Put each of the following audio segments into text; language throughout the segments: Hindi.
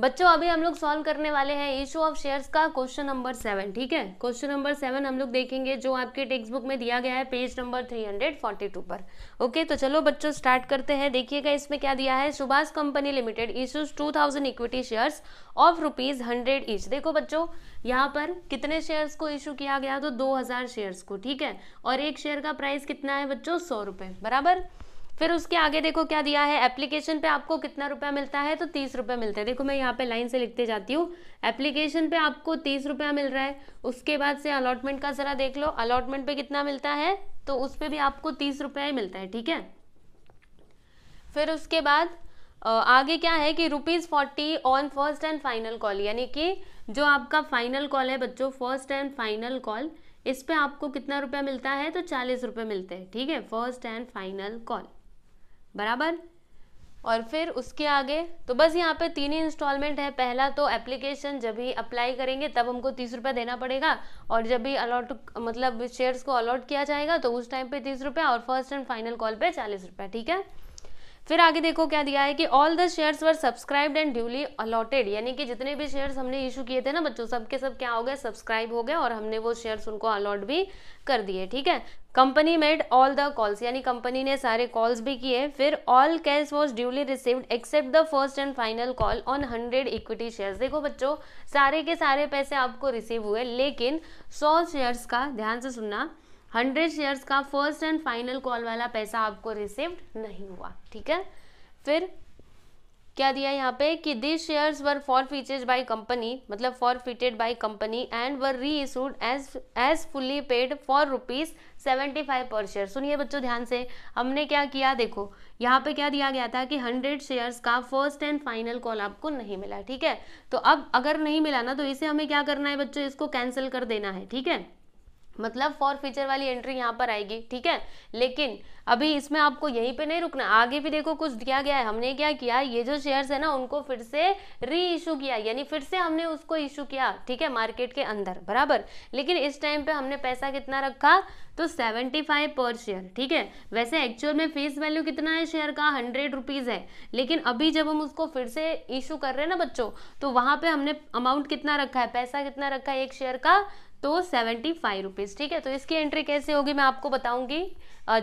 बच्चों अभी हम लोग सॉल्व करने वाले हैं इशू ऑफ शेयर्स का क्वेश्चन नंबर सेवन ठीक है क्वेश्चन नंबर सेवन हम लोग देखेंगे जो आपके टेक्स्ट बुक में दिया गया है page number three hundred forty two पर ओके तो चलो बच्चों स्टार्ट करते हैं देखिएगा इसमें क्या दिया है Subhash company limited issues two thousand equity shares of rupees hundred each देखो बच्चों यहाँ पर कितने शेयर्स को इशू किया गया तो दो हज़ार शेयर्स को ठीक है और एक शेयर का प्राइस कितना है बच्चों सौ रुपये बराबर फिर उसके आगे देखो क्या दिया है एप्लीकेशन पे आपको कितना रुपया मिलता है तो तीस रुपये मिलते हैं देखो मैं यहाँ पे लाइन से लिखते जाती हूँ एप्लीकेशन पे आपको तीस रुपया मिल रहा है उसके बाद से अलॉटमेंट का ज़रा देख लो अलॉटमेंट पे कितना मिलता है तो उस पर भी आपको तीस रुपया ही मिलता है ठीक है फिर उसके बाद आगे क्या है कि rupees forty on first and final call यानी कि जो आपका फाइनल कॉल है बच्चों फर्स्ट एंड फाइनल कॉल इस पे आपको कितना रुपया मिलता है तो चालीस रुपये मिलते हैं ठीक है फर्स्ट एंड फाइनल कॉल बराबर और फिर उसके आगे तो बस यहाँ पे तीन ही इंस्टॉलमेंट है पहला तो एप्लीकेशन जब ही अप्लाई करेंगे तब हमको तीस रुपये देना पड़ेगा और जब भी अलॉट मतलब शेयर्स को अलॉट किया जाएगा तो उस टाइम पे तीस रुपये और फर्स्ट एंड फाइनल कॉल पे चालीस रुपये ठीक है फिर आगे देखो क्या दिया है कि all the shares were subscribed and duly allotted यानी कि जितने भी शेयर्स हमने इशू किए थे ना बच्चों सबके सब क्या हो गए सब्सक्राइब हो गए और हमने वो शेयर्स उनको अलॉट भी कर दिए ठीक है company made all the calls यानी कंपनी ने सारे कॉल्स भी किए फिर all cash was duly received except the first and final call on hundred equity shares देखो बच्चों सारे के सारे पैसे आपको रिसीव हुए लेकिन सौ शेयर्स का ध्यान से सुनना हंड्रेड शेयर्स का फर्स्ट एंड फाइनल कॉल वाला पैसा आपको रिसीव नहीं हुआ ठीक है फिर क्या दिया यहाँ पे कि this shares were forfeited by company मतलब forfeited by company and were reissued as as fully paid for rupees seventy five per share सुनिए बच्चों ध्यान से हमने क्या किया देखो यहाँ पे क्या दिया गया था कि हंड्रेड शेयर्स का फर्स्ट एंड फाइनल कॉल आपको नहीं मिला ठीक है तो अब अगर नहीं मिला ना तो इसे हमें क्या करना है बच्चों इसको कैंसिल कर देना है ठीक है मतलब फॉर फ्यूचर वाली एंट्री यहाँ पर आएगी ठीक है लेकिन अभी इसमें आपको यहीं पे नहीं रुकना आगे भी देखो कुछ दिया गया है हमने क्या किया ये जो शेयर्स है ना उनको फिर से री इशू किया यानी फिर से हमने उसको इशू किया ठीक है मार्केट के अंदर बराबर लेकिन इस टाइम पे हमने पैसा कितना रखा तो सेवेंटी फाइव पर शेयर ठीक है वैसे एक्चुअल में फेस वैल्यू कितना है शेयर का हंड्रेड रुपीज़ है लेकिन अभी जब हम उसको फिर से इशू कर रहे हैं ना बच्चों तो वहाँ पे हमने अमाउंट कितना रखा है पैसा कितना रखा है एक शेयर का तो सेवेंटी फाइव रुपीज़ ठीक है तो इसकी एंट्री कैसे होगी मैं आपको बताऊंगी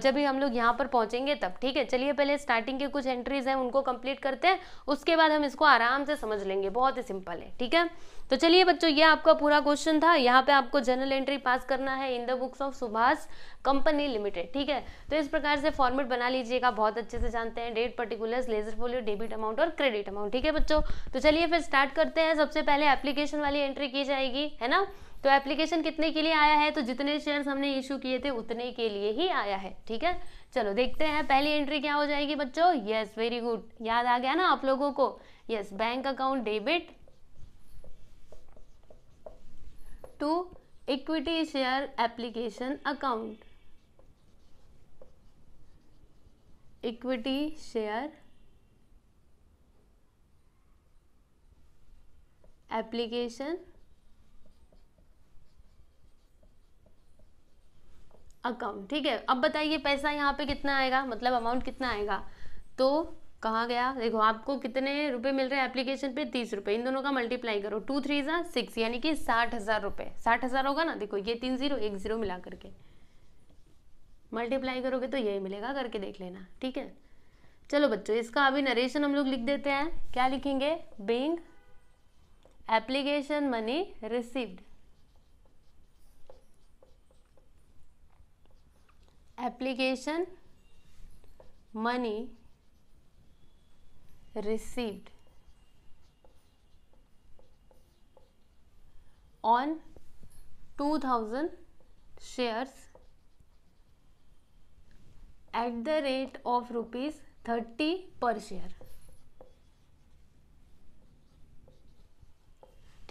जब भी हम लोग यहाँ पर पहुँचेंगे तब ठीक है चलिए पहले स्टार्टिंग के कुछ एंट्रीज हैं उनको कंप्लीट करते हैं उसके बाद हम इसको आराम से समझ लेंगे बहुत ही सिंपल है ठीक है तो चलिए बच्चों ये आपका पूरा क्वेश्चन था यहाँ पे आपको जनरल एंट्री पास करना है in the books of Subhash company limited ठीक है तो इस प्रकार से फॉर्मेट बना लीजिएगा बहुत अच्छे से जानते हैं date particulars ledger folio debit amount और क्रेडिट अमाउंट ठीक है बच्चों तो चलिए फिर स्टार्ट करते हैं सबसे पहले एप्लीकेशन वाली एंट्री की जाएगी है ना तो एप्लीकेशन कितने के लिए आया है तो जितने शेयर्स हमने इशू किए थे उतने के लिए ही आया है ठीक है चलो देखते हैं पहली एंट्री क्या हो जाएगी बच्चों यस वेरी गुड याद आ गया ना आप लोगों को yes bank account debit to equity share application account equity share application account ठीक है अब बताइए पैसा यहाँ पे कितना आएगा मतलब अमाउंट कितना आएगा तो कहाँ गया देखो आपको कितने रुपए मिल रहे हैं एप्लीकेशन पे तीस रुपये इन दोनों का मल्टीप्लाई करो टू थ्री ज़ा सिक्स यानी कि साठ हज़ार रुपये साठ हज़ार होगा ना देखो ये तीन ज़ीरो एक ज़ीरो मिला करके मल्टीप्लाई करोगे तो यही मिलेगा करके देख लेना ठीक है चलो बच्चों इसका अभी नरेशन हम लोग लिख देते हैं क्या लिखेंगे being application money received application money received on 2000 shares at the rate of rupees 30 per share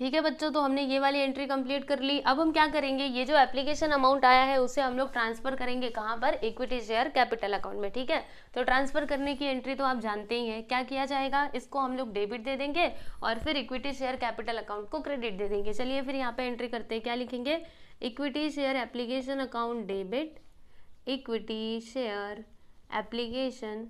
ठीक है बच्चों तो हमने ये वाली एंट्री कंप्लीट कर ली अब हम क्या करेंगे ये जो एप्लीकेशन अमाउंट आया है उसे हम लोग ट्रांसफर करेंगे कहाँ पर इक्विटी शेयर कैपिटल अकाउंट में ठीक है तो ट्रांसफर करने की एंट्री तो आप जानते ही हैं क्या किया जाएगा इसको हम लोग डेबिट दे देंगे और फिर इक्विटी शेयर कैपिटल अकाउंट को क्रेडिट दे देंगे चलिए फिर यहाँ पर एंट्री करते हैं क्या लिखेंगे equity share application account debit equity share application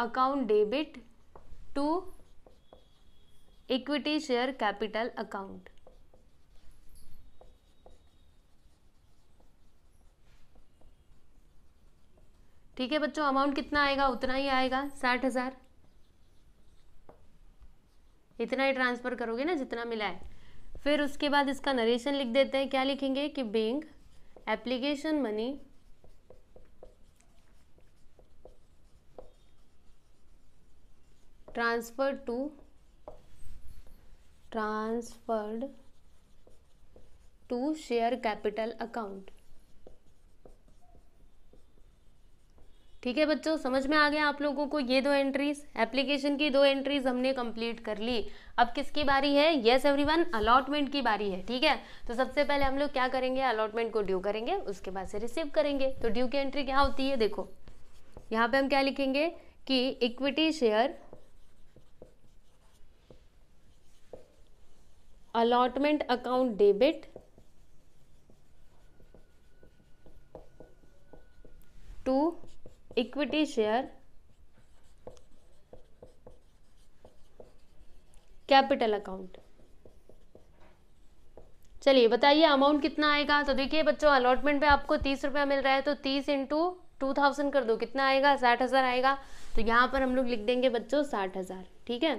account debit to equity share capital account ठीक है बच्चों अमाउंट कितना आएगा उतना ही आएगा साठ हजार इतना ही ट्रांसफर करोगे ना जितना मिला है फिर उसके बाद इसका नरेशन लिख देते हैं क्या लिखेंगे कि being application money transfer to transferred to share capital account ठीक है बच्चों समझ में आ गया आप लोगों को ये दो एंट्रीज एप्लीकेशन की दो एंट्रीज हमने कंप्लीट कर ली अब किसकी बारी है यस एवरीवन अलॉटमेंट की बारी है ठीक है तो सबसे पहले हम लोग क्या करेंगे अलॉटमेंट को ड्यू करेंगे उसके बाद से रिसीव करेंगे तो ड्यू की एंट्री क्या होती है देखो यहाँ पे हम क्या लिखेंगे कि equity share allotment account debit to equity share capital account चलिए बताइए अमाउंट कितना आएगा तो देखिए बच्चों अलॉटमेंट पे आपको तीस रुपया मिल रहा है तो तीस इंटू टू थाउजेंड कर दो कितना आएगा साठ हज़ार आएगा तो यहां पर हम लोग लिख देंगे बच्चों साठ हज़ार ठीक है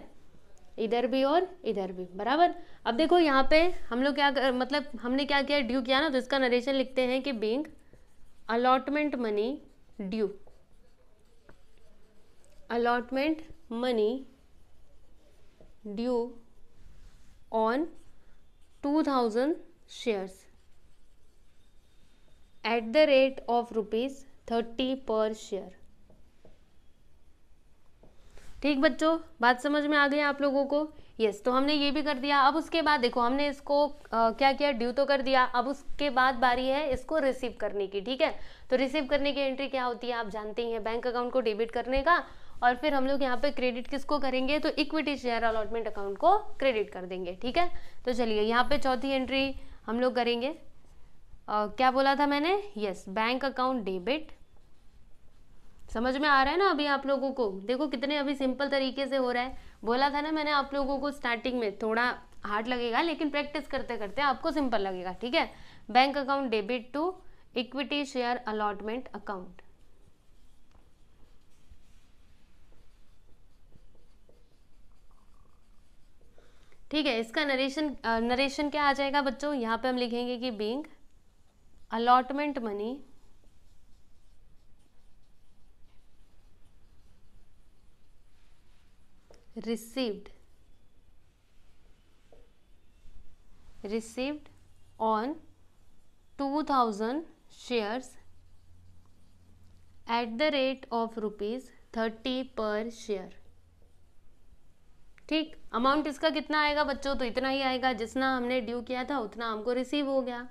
इधर भी और इधर भी बराबर अब देखो यहाँ पे हम लोग क्या कर मतलब हमने क्या किया ड्यू किया ना तो इसका नरेशन लिखते हैं कि being allotment money due allotment money due on two thousand shares at the rate of rupees thirty per share ठीक बच्चों बात समझ में आ गई आप लोगों को यस yes, तो हमने ये भी कर दिया अब उसके बाद देखो हमने इसको आ, क्या किया ड्यू तो कर दिया अब उसके बाद बारी है इसको रिसीव करने की ठीक है तो रिसीव करने की एंट्री क्या होती है आप जानते ही हैं बैंक अकाउंट को डेबिट करने का और फिर हम लोग यहाँ पे क्रेडिट किसको करेंगे तो इक्विटी शेयर अलॉटमेंट अकाउंट को क्रेडिट कर देंगे ठीक है तो चलिए यहाँ पे चौथी एंट्री हम लोग करेंगे आ, क्या बोला था मैंने यस बैंक अकाउंट डेबिट समझ में आ रहा है ना अभी आप लोगों को देखो कितने अभी सिंपल तरीके से हो रहा है बोला था ना मैंने आप लोगों को स्टार्टिंग में थोड़ा हार्ड लगेगा लेकिन प्रैक्टिस करते करते आपको सिंपल लगेगा ठीक है bank account debit to equity share allotment account ठीक है इसका नरेशन नरेशन क्या आ जाएगा बच्चों यहाँ पे हम लिखेंगे कि being allotment money received received on 2000 shares at the rate of rupees 30 per share ठीक अमाउंट इसका कितना आएगा बच्चों तो इतना ही आएगा जितना हमने ड्यू किया था उतना हमको रिसीव हो गया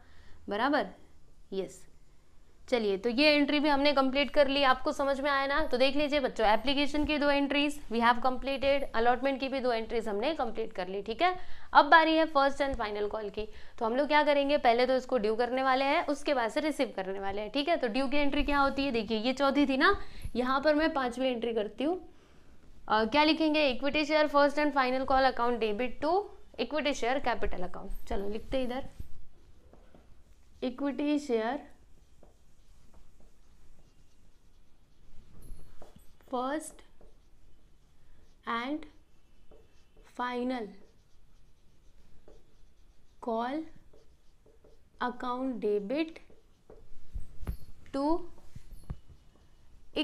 बराबर यस yes. चलिए तो ये एंट्री भी हमने कंप्लीट कर ली आपको समझ में आया ना तो देख लीजिए बच्चों एप्लीकेशन की दो entries we have completed allotment की भी दो एंट्रीज हमने कंप्लीट कर ली ठीक है अब बारी है फर्स्ट एंड फाइनल कॉल की तो हम लोग क्या करेंगे पहले तो इसको ड्यू करने वाले हैं उसके बाद से रिसीव करने वाले हैं ठीक है तो ड्यू की एंट्री क्या होती है देखिए ये चौथी थी ना यहाँ पर मैं पाँचवीं एंट्री करती हूँ क्या लिखेंगे equity share first and final call account debit to equity share capital account चलो लिखते इधर equity share first and final call account debit to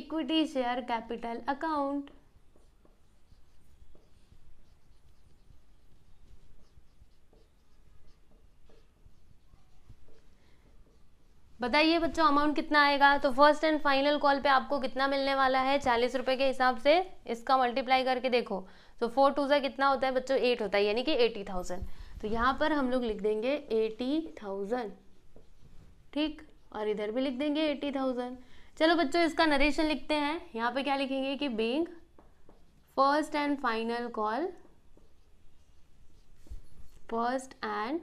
equity share capital account बताइए बच्चों अमाउंट कितना आएगा तो फर्स्ट एंड फाइनल कॉल पे आपको कितना मिलने वाला है चालीस रुपए के हिसाब से इसका मल्टीप्लाई करके देखो तो फोर टू सा कितना होता है बच्चों एट होता है यानी कि एटी थाउजेंड तो यहाँ पर हम लोग लिख देंगे एटी थाउजेंड ठीक और इधर भी लिख देंगे एटी थाउजेंड चलो बच्चों इसका नरेशन लिखते हैं यहाँ पे क्या लिखेंगे कि being first and final call first and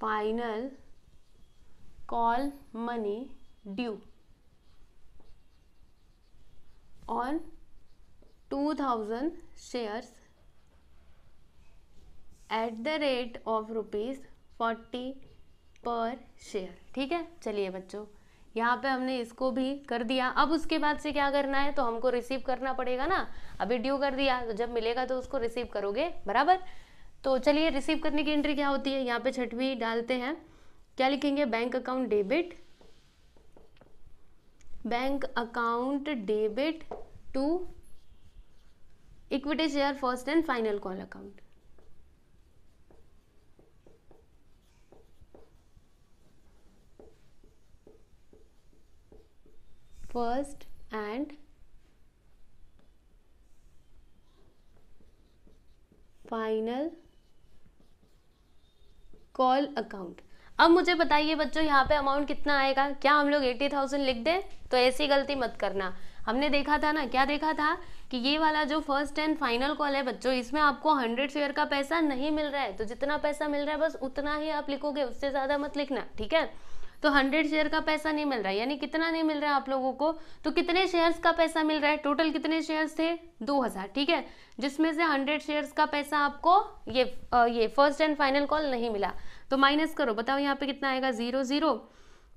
final call money due on two thousand shares at the rate of rupees forty per share ठीक है चलिए बच्चों यहाँ पे हमने इसको भी कर दिया अब उसके बाद से क्या करना है तो हमको रिसीव करना पड़ेगा ना अभी ड्यू कर दिया तो जब मिलेगा तो उसको रिसीव करोगे बराबर तो चलिए रिसीव करने की एंट्री क्या होती है यहाँ पे छठवी डालते हैं क्या लिखेंगे bank account debit bank account debit to equity share first and final call account first and final call account अब मुझे बताइए बच्चों यहाँ पे अमाउंट कितना आएगा क्या हम लोग एट्टी थाउजेंड लिख दें तो ऐसी गलती मत करना हमने देखा था ना क्या देखा था कि ये वाला जो फर्स्ट एंड फाइनल कॉल है बच्चों इसमें आपको हंड्रेड शेयर का पैसा नहीं मिल रहा है तो जितना पैसा मिल रहा है बस उतना ही आप लिखोगे उससे ज़्यादा मत लिखना ठीक है तो हंड्रेड शेयर का पैसा नहीं मिल रहा है यानी कितना नहीं मिल रहा है आप लोगों को तो कितने शेयर्स का पैसा मिल रहा है टोटल कितने शेयर्स थे दो हज़ार ठीक है जिसमें से हंड्रेड शेयर्स का पैसा आपको ये आ, ये फर्स्ट एंड फाइनल कॉल नहीं मिला तो माइनस करो बताओ यहाँ पे कितना आएगा ज़ीरो ज़ीरो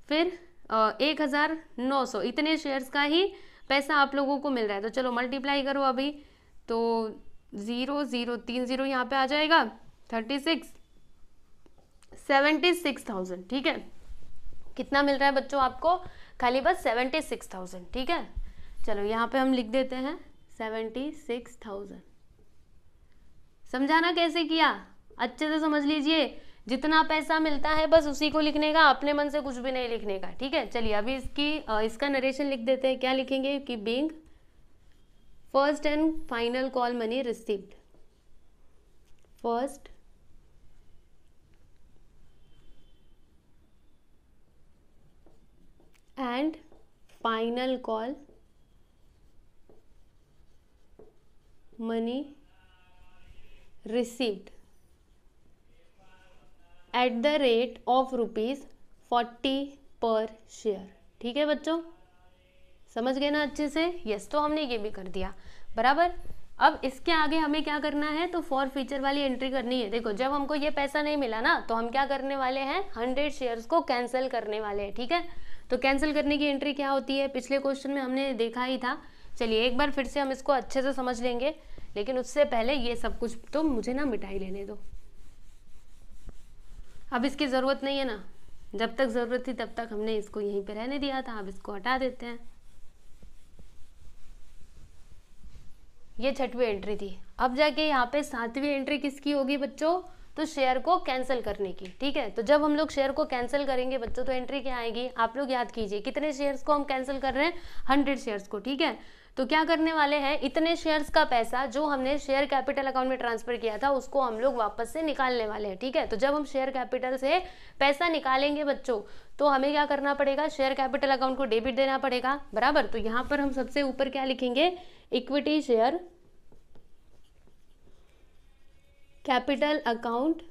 फिर आ, एक हज़ार नौ सौ इतने शेयर्स का ही पैसा आप लोगों को मिल रहा है तो चलो मल्टीप्लाई करो अभी तो ज़ीरो ज़ीरो तीन ज़ीरो यहाँ पे आ जाएगा thirty six seventy six thousand ठीक है कितना मिल रहा है बच्चों आपको खाली बस सेवेंटी सिक्स थाउजेंड ठीक है चलो यहाँ पे हम लिख देते हैं सेवेंटी सिक्स थाउजेंड समझाना कैसे किया अच्छे से समझ लीजिए जितना पैसा मिलता है बस उसी को लिखने का अपने मन से कुछ भी नहीं लिखने का ठीक है चलिए अभी इसकी इसका नरेशन लिख देते हैं क्या लिखेंगे कि being first and final call money received first and final call money received at the rate of rupees forty per share ठीक है बच्चों समझ गए ना अच्छे से यस तो हमने ये भी कर दिया बराबर अब इसके आगे हमें क्या करना है तो फॉर फ्यूचर वाली एंट्री करनी है देखो जब हमको ये पैसा नहीं मिला ना तो हम क्या करने वाले हैं हंड्रेड शेयर्स को कैंसिल करने वाले हैं ठीक है तो कैंसिल करने की एंट्री क्या होती है पिछले क्वेश्चन में हमने देखा ही था चलिए एक बार फिर से हम इसको अच्छे से समझ लेंगे लेकिन उससे पहले ये सब कुछ तो मुझे ना मिठाई लेने दो अब इसकी ज़रूरत नहीं है ना जब तक ज़रूरत थी तब तक हमने इसको यहीं पर रहने दिया था अब इसको हटा देते हैं ये छठवीं एंट्री थी अब जाके यहाँ पे सातवीं एंट्री किसकी होगी बच्चों तो शेयर को कैंसिल करने की ठीक है तो जब हम लोग शेयर को कैंसिल करेंगे बच्चों तो एंट्री क्या आएगी आप लोग याद कीजिए कितने शेयर्स को हम कैंसिल कर रहे हैं हंड्रेड शेयर्स को ठीक है तो क्या करने वाले हैं इतने शेयर्स का पैसा जो हमने शेयर कैपिटल अकाउंट में ट्रांसफर किया था उसको हम लोग वापस से निकालने वाले हैं ठीक है तो जब हम शेयर कैपिटल से पैसा निकालेंगे बच्चों तो हमें क्या करना पड़ेगा शेयर कैपिटल अकाउंट को डेबिट देना पड़ेगा बराबर तो यहाँ पर हम सबसे ऊपर क्या लिखेंगे equity share capital account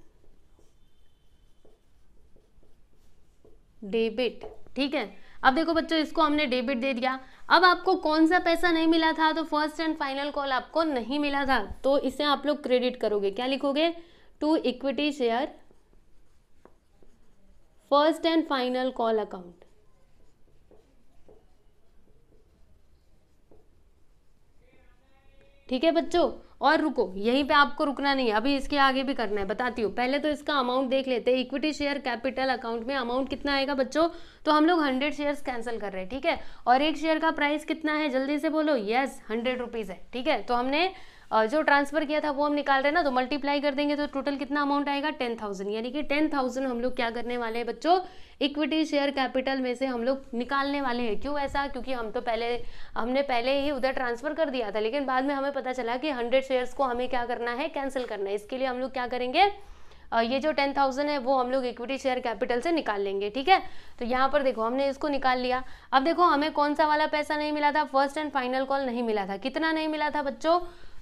debit ठीक है अब देखो बच्चों इसको हमने डेबिट दे दिया अब आपको कौन सा पैसा नहीं मिला था तो फर्स्ट एंड फाइनल कॉल आपको नहीं मिला था तो इसे आप लोग क्रेडिट करोगे क्या लिखोगे to equity share first and final call account ठीक है बच्चों और रुको यहीं पे आपको रुकना नहीं है अभी इसके आगे भी करना है बताती हूँ पहले तो इसका अमाउंट देख लेते हैं इक्विटी शेयर कैपिटल अकाउंट में अमाउंट कितना आएगा बच्चों तो हम लोग हंड्रेड शेयर्स कैंसिल कर रहे हैं ठीक है और एक शेयर का प्राइस कितना है जल्दी से बोलो यस हंड्रेड रुपीज़ है ठीक है तो हमने जो ट्रांसफर किया था वो हम निकाल रहे हैं ना तो मल्टीप्लाई कर देंगे तो टोटल कितना अमाउंट आएगा टेन थाउजेंड यानी कि टेन थाउजेंड हम लोग क्या करने वाले हैं बच्चों इक्विटी शेयर कैपिटल में से हम लोग निकालने वाले हैं क्यों ऐसा क्योंकि हम तो पहले हमने पहले ही उधर ट्रांसफर कर दिया था लेकिन बाद में हमें पता चला कि हंड्रेड शेयर्स को हमें क्या करना है कैंसिल करना है इसके लिए हम लोग क्या करेंगे ये जो टेन थाउजेंड है वो हम लोग इक्विटी शेयर कैपिटल से निकाल लेंगे ठीक है तो यहाँ पर देखो हमने इसको निकाल लिया अब देखो हमें कौन सा वाला पैसा नहीं मिला था फर्स्ट एंड फाइनल कॉल नहीं मिला था कितना नहीं मिला था बच्चों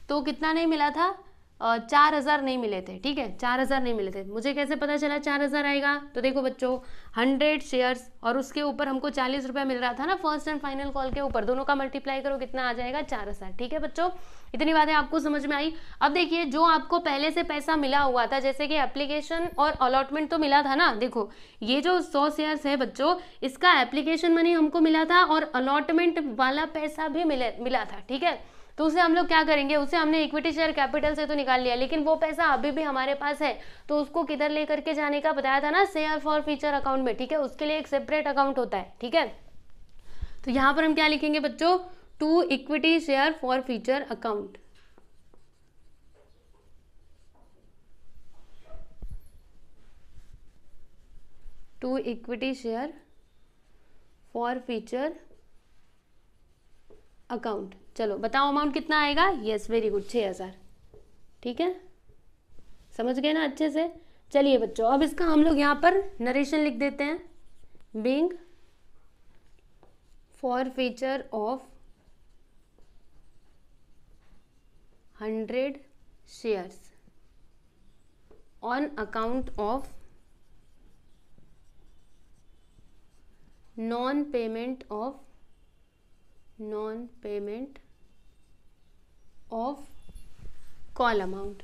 तो कितना नहीं मिला था चार हज़ार नहीं मिले थे ठीक है चार हज़ार नहीं मिले थे मुझे कैसे पता चला चार हज़ार आएगा तो देखो बच्चों हंड्रेड शेयर्स और उसके ऊपर हमको चालीस रुपया मिल रहा था ना फर्स्ट एंड फाइनल कॉल के ऊपर दोनों का मल्टीप्लाई करो कितना आ जाएगा चार हज़ार ठीक है बच्चों इतनी बातें आपको समझ में आई अब देखिए जो आपको पहले से पैसा मिला हुआ था जैसे कि एप्लीकेशन और अलॉटमेंट तो मिला था ना देखो ये जो सौ शेयर्स है बच्चों इसका एप्लीकेशन मनी हमको मिला था और अलॉटमेंट वाला पैसा भी मिले मिला था ठीक है तो उसे हम लोग क्या करेंगे उसे हमने इक्विटी शेयर कैपिटल से तो निकाल लिया लेकिन वो पैसा अभी भी हमारे पास है तो उसको किधर लेकर के जाने का बताया था ना शेयर फॉर फ्यूचर अकाउंट में ठीक है उसके लिए एक सेपरेट अकाउंट होता है ठीक है तो यहां पर हम क्या लिखेंगे बच्चों to equity share forfeiture account to equity share forfeiture account चलो बताओ अमाउंट कितना आएगा यस वेरी गुड छः हज़ार ठीक है समझ गए ना अच्छे से चलिए बच्चों अब इसका हम लोग यहाँ पर नरेशन लिख देते हैं being forfeiture of hundred shares on account of non payment of non payment of call amount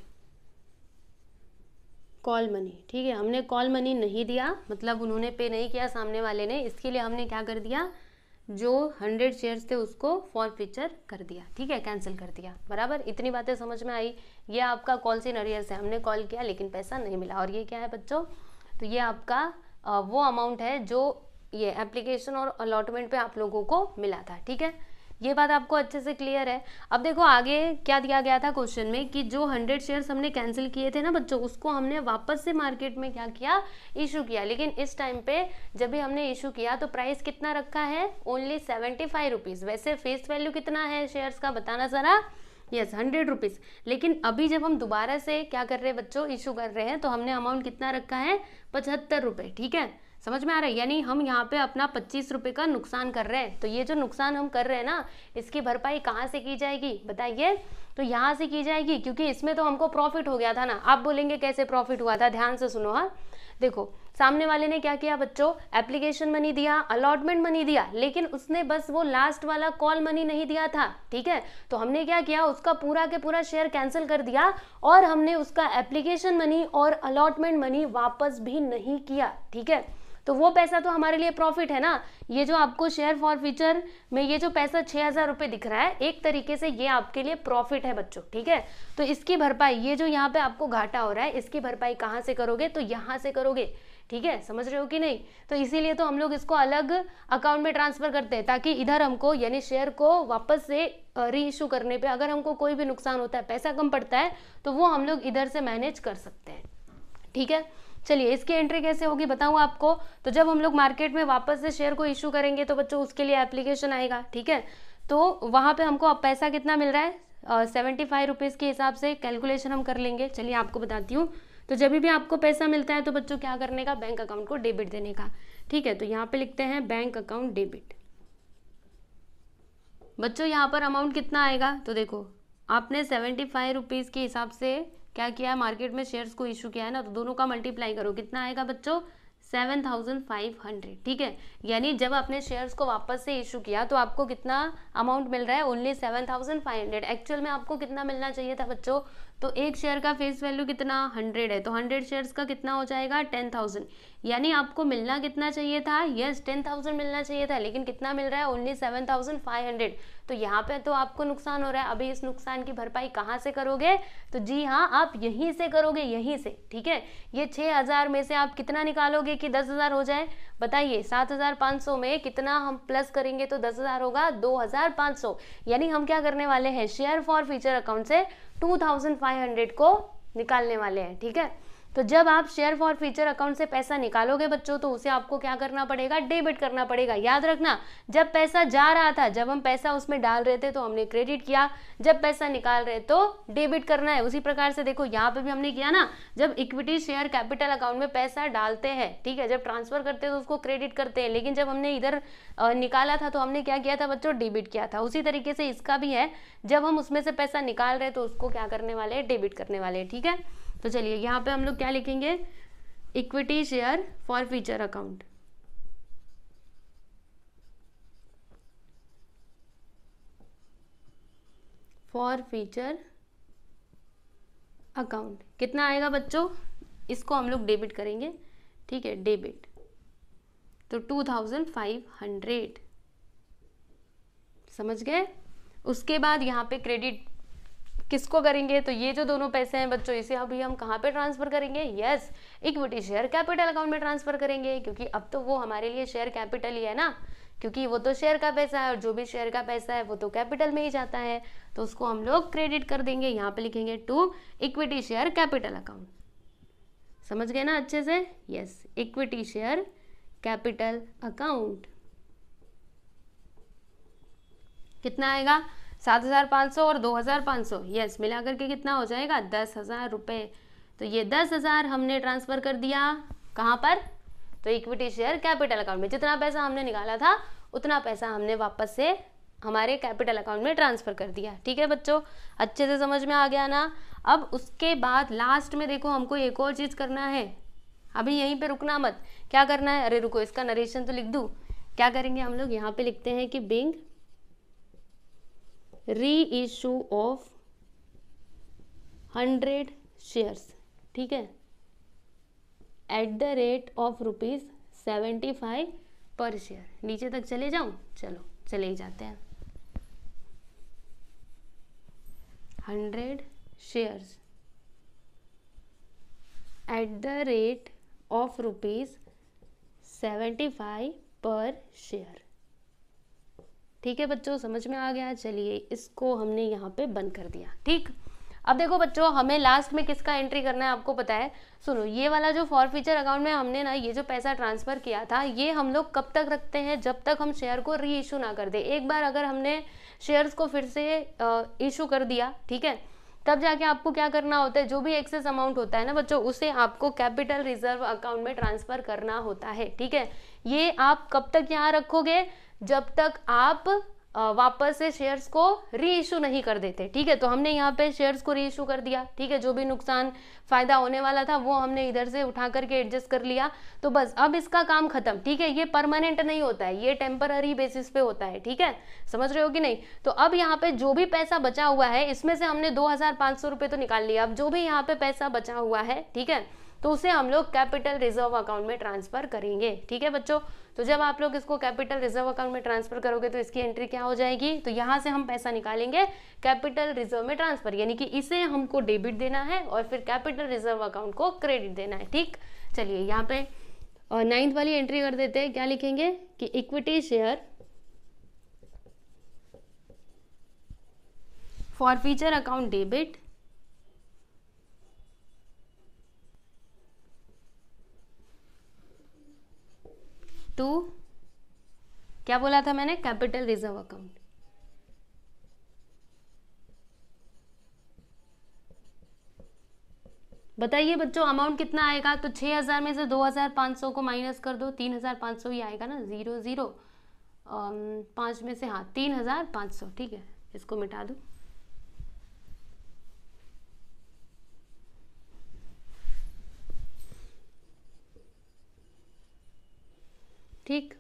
call money ठीक है हमने कॉल मनी नहीं दिया मतलब उन्होंने पे नहीं किया सामने वाले ने इसके लिए हमने क्या कर दिया जो हंड्रेड शेयर्स थे उसको फॉर फीचर कर दिया ठीक है कैंसिल कर दिया बराबर इतनी बातें समझ में आई ये आपका कॉल सीन अरियर्स है हमने कॉल किया लेकिन पैसा नहीं मिला और ये क्या है बच्चों तो ये आपका वो अमाउंट है जो ये एप्लीकेशन और अलॉटमेंट पे आप लोगों को मिला था ठीक है ये बात आपको अच्छे से क्लियर है अब देखो आगे क्या दिया गया था क्वेश्चन में कि जो हंड्रेड शेयर्स हमने कैंसिल किए थे ना बच्चों उसको हमने वापस से मार्केट में क्या किया इशू किया लेकिन इस टाइम पे जब भी हमने इशू किया तो प्राइस कितना रखा है ओनली सेवेंटी फाइव रुपीज़ वैसे फेस वैल्यू कितना है शेयर्स का बताना ज़रा यस हंड्रेड रुपीज़ लेकिन अभी जब हम दोबारा से क्या कर रहे हैं बच्चों इशू कर रहे हैं तो हमने अमाउंट कितना रखा है पचहत्तर रुपये ठीक है समझ में आ रहा है यानी हम यहाँ पे अपना पच्चीस रुपये का नुकसान कर रहे हैं तो ये जो नुकसान हम कर रहे हैं ना इसकी भरपाई कहाँ से की जाएगी बताइए तो यहाँ से की जाएगी क्योंकि इसमें तो हमको प्रॉफिट हो गया था ना आप बोलेंगे कैसे प्रॉफिट हुआ था ध्यान से सुनो हाँ देखो सामने वाले ने क्या किया बच्चों एप्लीकेशन मनी दिया अलॉटमेंट मनी दिया लेकिन उसने बस वो लास्ट वाला कॉल मनी नहीं दिया था ठीक है तो हमने क्या किया उसका पूरा के पूरा शेयर कैंसिल कर दिया और हमने उसका एप्लीकेशन मनी और अलॉटमेंट मनी वापस भी नहीं किया ठीक है तो वो पैसा तो हमारे लिए प्रॉफिट है ना ये जो आपको शेयर फॉर फ्यूचर में ये जो पैसा छः हज़ार रुपये दिख रहा है एक तरीके से ये आपके लिए प्रॉफिट है बच्चों ठीक है तो इसकी भरपाई ये जो यहाँ पे आपको घाटा हो रहा है इसकी भरपाई कहाँ से करोगे तो यहाँ से करोगे ठीक है समझ रहे हो कि नहीं तो इसीलिए तो हम लोग इसको अलग अकाउंट में ट्रांसफर करते हैं ताकि इधर हमको यानी शेयर को वापस से री इशू करने पे अगर हमको कोई भी नुकसान होता है पैसा कम पड़ता है तो वो हम लोग इधर से मैनेज कर सकते हैं ठीक है चलिए इसकी एंट्री कैसे होगी बताऊँ आपको तो जब हम लोग मार्केट में वापस से शेयर को इशू करेंगे तो बच्चों उसके लिए एप्लीकेशन आएगा ठीक है तो वहाँ पर हमको अब पैसा कितना मिल रहा है सेवेंटी फाइव रुपीज़ के हिसाब से कैलकुलेशन हम कर लेंगे चलिए आपको बताती हूँ तो जब भी आपको पैसा मिलता है तो बच्चों क्या करने का बैंक अकाउंट को डेबिट देने का ठीक है तो यहाँ पे लिखते हैं बैंक अकाउंट डेबिट बच्चों यहाँ पर अमाउंट कितना आएगा तो देखो आपने सेवेंटी फाइव रुपीज़ के हिसाब से क्या किया है मार्केट में शेयर्स को इशू किया है ना तो दोनों का मल्टीप्लाई करो कितना आएगा बच्चों सेवन थाउजेंड फाइव हंड्रेड ठीक है यानी जब आपने शेयर्स को वापस से इशू किया तो आपको कितना अमाउंट मिल रहा है only seven thousand five hundred actual में आपको कितना मिलना चाहिए था बच्चों तो एक शेयर का फेस वैल्यू कितना हंड्रेड है तो हंड्रेड शेयर्स का कितना हो जाएगा टेन थाउजेंड यानी आपको मिलना कितना चाहिए था यस टेन थाउजेंड मिलना चाहिए था लेकिन कितना मिल रहा है only seven thousand five hundred तो यहाँ पे तो आपको नुकसान हो रहा है अभी इस नुकसान की भरपाई कहाँ से करोगे तो जी हाँ आप यहीं से करोगे यहीं से ठीक है ये छः हज़ार में से आप कितना निकालोगे कि दस हज़ार हो जाए बताइए सात हज़ार पाँच सौ में कितना हम प्लस करेंगे तो दस हज़ार होगा दो हज़ार पाँच सौ यानी हम क्या करने वाले हैं शेयर फॉर फ्यूचर अकाउंट से टू थाउजेंड फाइव हंड्रेड को निकालने वाले हैं ठीक है तो जब आप शेयर फॉर फ्यूचर अकाउंट से पैसा निकालोगे बच्चों तो उसे आपको क्या करना पड़ेगा डेबिट करना पड़ेगा याद रखना जब पैसा जा रहा था जब हम पैसा उसमें डाल रहे थे तो हमने क्रेडिट किया जब पैसा निकाल रहे तो डेबिट करना है उसी प्रकार से देखो यहाँ पे भी हमने किया ना जब इक्विटी शेयर कैपिटल अकाउंट में पैसा डालते हैं ठीक है जब ट्रांसफर करते हैं तो उसको क्रेडिट करते हैं लेकिन जब हमने इधर निकाला था तो हमने क्या किया था बच्चों डेबिट किया था उसी तरीके से इसका भी है जब हम उसमें से पैसा निकाल रहे तो उसको क्या करने वाले डेबिट करने वाले ठीक है तो चलिए यहाँ पे हम लोग क्या लिखेंगे equity share forfeiture account forfeiture account कितना आएगा बच्चों इसको हम लोग डेबिट करेंगे ठीक है डेबिट तो टू थाउजेंड फाइव हंड्रेड समझ गए उसके बाद यहाँ पे क्रेडिट किसको करेंगे तो ये जो दोनों पैसे हैं बच्चों इसे अभी हम कहाँ पे ट्रांसफ़र करेंगे yes equity share capital account में ट्रांसफ़र करेंगे क्योंकि अब तो वो हमारे लिए शेयर कैपिटल ही है ना क्योंकि वो तो शेयर का पैसा है और जो भी शेयर का पैसा है वो तो कैपिटल में ही जाता है तो उसको हम लोग क्रेडिट कर देंगे यहाँ पे लिखेंगे to equity share capital account समझ गए ना अच्छे से yes equity share capital account कितना आएगा सात हज़ार पाँच सौ और दो हज़ार पाँच सौ यस मिला करके कितना हो जाएगा दस हज़ार रुपये तो ये दस हज़ार हमने ट्रांसफ़र कर दिया कहाँ पर तो इक्विटी शेयर कैपिटल अकाउंट में जितना पैसा हमने निकाला था उतना पैसा हमने वापस से हमारे कैपिटल अकाउंट में ट्रांसफ़र कर दिया ठीक है बच्चों अच्छे से समझ में आ गया ना अब उसके बाद लास्ट में देखो हमको एक और चीज़ करना है अभी यहीं पे रुकना मत क्या करना है अरे रुको इसका नरेशन तो लिख दूँ क्या करेंगे हम लोग यहाँ पे लिखते हैं कि बिंग री इशू ऑफ हंड्रेड शेयर्स ठीक है at the rate of rupees seventy five per share नीचे तक चले जाऊं चलो चले ही जाते हैं hundred shares at the rate of rupees seventy five per share ठीक है बच्चों समझ में आ गया चलिए इसको हमने यहाँ पे बंद कर दिया ठीक अब देखो बच्चों हमें लास्ट में किसका एंट्री करना है आपको पता है सुनो ये वाला जो फॉर फ्यूचर अकाउंट में हमने ना ये जो पैसा ट्रांसफ़र किया था ये हम लोग कब तक रखते हैं जब तक हम शेयर को री इशू ना कर दे एक बार अगर हमने शेयर्स को फिर से इशू कर दिया ठीक है तब जाके आपको क्या करना होता है जो भी एक्सेस अमाउंट होता है ना बच्चों उसे आपको कैपिटल रिजर्व अकाउंट में ट्रांसफर करना होता है ठीक है ये आप कब तक यहाँ रखोगे जब तक आप वापस से शेयर्स को री इश्यू नहीं कर देते ठीक है तो हमने यहाँ पे शेयर्स को री कर दिया ठीक है जो भी नुकसान फ़ायदा होने वाला था वो हमने इधर से उठा करके एडजस्ट कर लिया तो बस अब इसका काम खत्म ठीक है ये परमानेंट नहीं होता है ये टेम्पररी बेसिस पे होता है ठीक है समझ रहे हो कि नहीं तो अब यहाँ पे जो भी पैसा बचा हुआ है इसमें से हमने दो तो निकाल लिया अब जो भी यहाँ पे पैसा बचा हुआ है ठीक है तो उसे हम लोग कैपिटल रिजर्व अकाउंट में ट्रांसफर करेंगे ठीक है बच्चों तो जब आप लोग इसको कैपिटल रिजर्व अकाउंट में ट्रांसफर करोगे तो इसकी एंट्री क्या हो जाएगी तो यहाँ से हम पैसा निकालेंगे कैपिटल रिजर्व में ट्रांसफर यानी कि इसे हमको डेबिट देना है और फिर कैपिटल रिजर्व अकाउंट को क्रेडिट देना है ठीक चलिए यहाँ पे और नाइन्थ वाली एंट्री कर देते हैं क्या लिखेंगे कि equity share forfeiture account debit to क्या बोला था मैंने कैपिटल रिजर्व अकाउंट बताइए बच्चों अमाउंट कितना आएगा तो 6000 में से 2500 को माइनस कर दो 3500 ही आएगा ना ज़ीरो ज़ीरो um, पाँच में से हाँ 3500 ठीक है इसको मिटा दो ठीक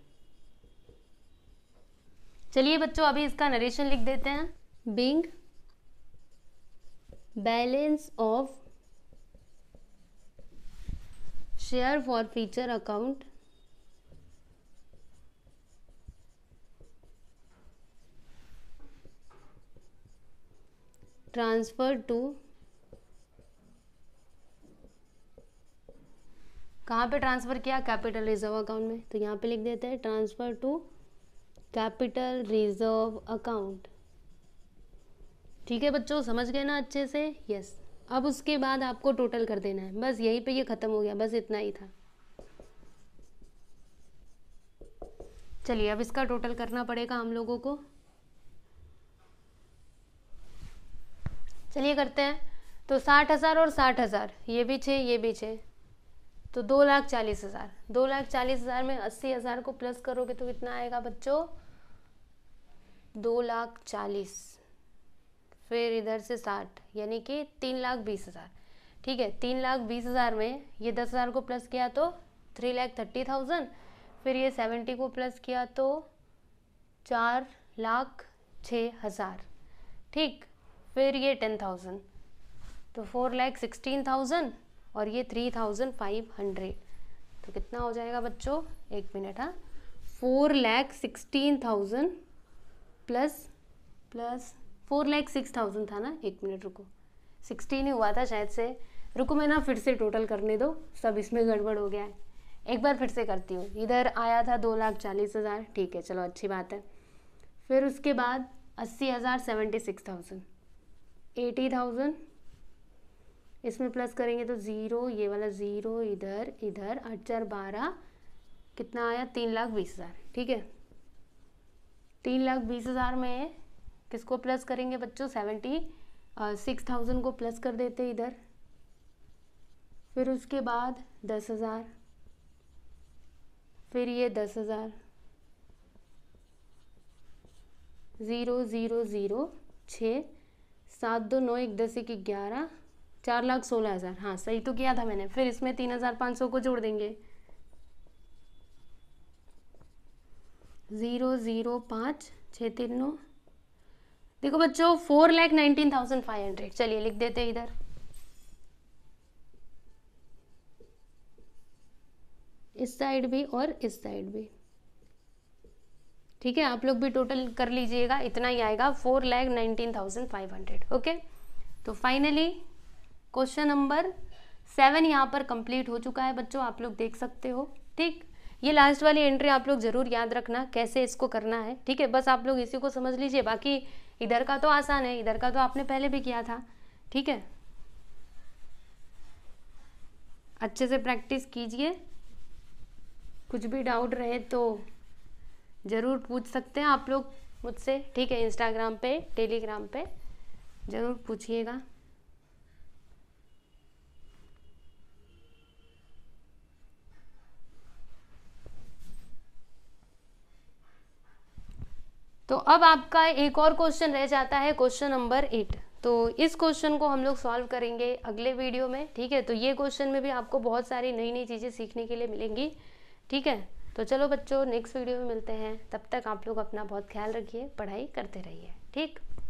चलिए बच्चों अभी इसका नरेशन लिख देते हैं being balance of share forfeiture account transfer to कहाँ पे ट्रांसफ़र किया कैपिटल रिजर्व अकाउंट में तो यहाँ पे लिख देते हैं transfer to capital reserve account ठीक है बच्चों समझ गए ना अच्छे से यस अब उसके बाद आपको टोटल कर देना है बस यहीं पे ये ख़त्म हो गया बस इतना ही था चलिए अब इसका टोटल करना पड़ेगा हम लोगों को चलिए करते हैं तो साठ हज़ार और साठ हज़ार ये भी छः ये भी छः तो दो लाख चालीस हज़ार दो लाख चालीस हज़ार में अस्सी हज़ार को प्लस करोगे तो कितना आएगा बच्चों दो लाख चालीस फिर इधर से साठ यानी कि तीन लाख बीस हज़ार ठीक है तीन लाख बीस हज़ार में ये दस हज़ार को प्लस किया तो थ्री लाख थर्टी थाउजेंड फिर ये सेवेंटी को प्लस किया तो चार लाख छः हज़ार ठीक फिर ये टेन थाउजेंड तो फोर लाख सिक्सटीन थाउजेंड और ये थ्री थाउजेंड फाइव हंड्रेड तो कितना हो जाएगा बच्चों एक मिनट हाँ four lakh sixteen thousand plus plus four lakh six thousand था ना एक मिनट रुको सिक्सटीन ही हुआ था शायद से रुको मैं ना फिर से टोटल करने दो सब इसमें गड़बड़ हो गया है एक बार फिर से करती हूँ इधर आया था दो लाख चालीस हज़ार ठीक है चलो अच्छी बात है फिर उसके बाद अस्सी हज़ार seventy six thousand eighty thousand इसमें प्लस करेंगे तो ज़ीरो ये वाला ज़ीरो इधर इधर आठ चार बारह कितना आया तीन लाख बीस हज़ार ठीक है तीन लाख बीस हज़ार में किसको प्लस करेंगे बच्चों सेवेंटी सिक्स थाउजेंड को प्लस कर देते इधर फिर उसके बाद दस हज़ार फिर ये दस हज़ार ज़ीरो ज़ीरो ज़ीरो छः सात दो नौ एक दस एक ग्यारह चार लाख सोलह हज़ार हाँ सही तो किया था मैंने फिर इसमें तीन हज़ार पाँच सौ को जोड़ देंगे ज़ीरो ज़ीरो पाँच छः तीन नौ देखो बच्चों four lakh nineteen thousand five hundred चलिए लिख देते इधर इस साइड भी और इस साइड भी ठीक है आप लोग भी टोटल कर लीजिएगा इतना ही आएगा four lakh nineteen thousand five hundred okay तो फाइनली क्वेश्चन नंबर सेवन यहाँ पर कंप्लीट हो चुका है बच्चों आप लोग देख सकते हो ठीक ये लास्ट वाली एंट्री आप लोग जरूर याद रखना कैसे इसको करना है ठीक है बस आप लोग इसी को समझ लीजिए बाकी इधर का तो आसान है इधर का तो आपने पहले भी किया था ठीक है अच्छे से प्रैक्टिस कीजिए कुछ भी डाउट रहे तो ज़रूर पूछ सकते हैं आप लोग मुझसे ठीक है इंस्टाग्राम पे टेलीग्राम पे ज़रूर पूछिएगा तो अब आपका एक और क्वेश्चन रह जाता है क्वेश्चन नंबर एट तो इस क्वेश्चन को हम लोग सॉल्व करेंगे अगले वीडियो में ठीक है तो ये क्वेश्चन में भी आपको बहुत सारी नई नई चीज़ें सीखने के लिए मिलेंगी ठीक है तो चलो बच्चों नेक्स्ट वीडियो में मिलते हैं तब तक आप लोग अपना बहुत ख्याल रखिए पढ़ाई करते रहिए ठीक